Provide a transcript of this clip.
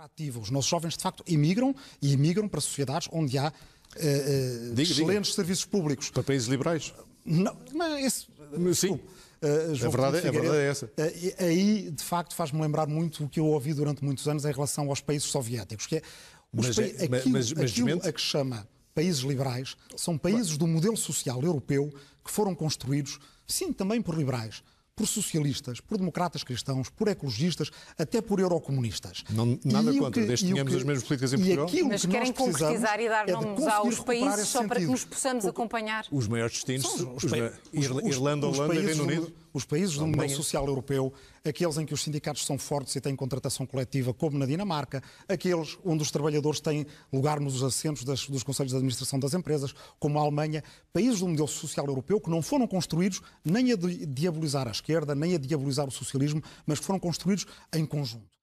atrativo. Os nossos jovens, de facto, emigram e emigram para sociedades onde há uh, diga, excelentes diga. serviços públicos. Para países liberais? Não, mas esse. Sim. Uh, a, verdade, é, a verdade é essa. Uh, aí, de facto, faz-me lembrar muito o que eu ouvi durante muitos anos em relação aos países soviéticos, que é, mas, pa... É- aquilo, mas, mas, aquilo mas... a que chama países liberais são países do modelo social europeu que foram construídos, sim, também por liberais, por socialistas, por democratas cristãos, por ecologistas, até por eurocomunistas. Não, nada e contra, desde que tenhamos as mesmas políticas em Portugal. Mas que querem concretizar e dar é nomes aos países só para que nos possamos o, acompanhar. Os maiores destinos, os, os, os, Irlanda, Holanda e Reino Unido. Os países do modelo social europeu, aqueles em que os sindicatos são fortes e têm contratação coletiva, como na Dinamarca, aqueles onde os trabalhadores têm lugar nos assentos das, dos conselhos de administração das empresas, como a Alemanha, países do modelo social europeu que não foram construídos nem a diabolizar a esquerda esquerda, nem a diabolizar o socialismo, mas foram construídos em conjunto.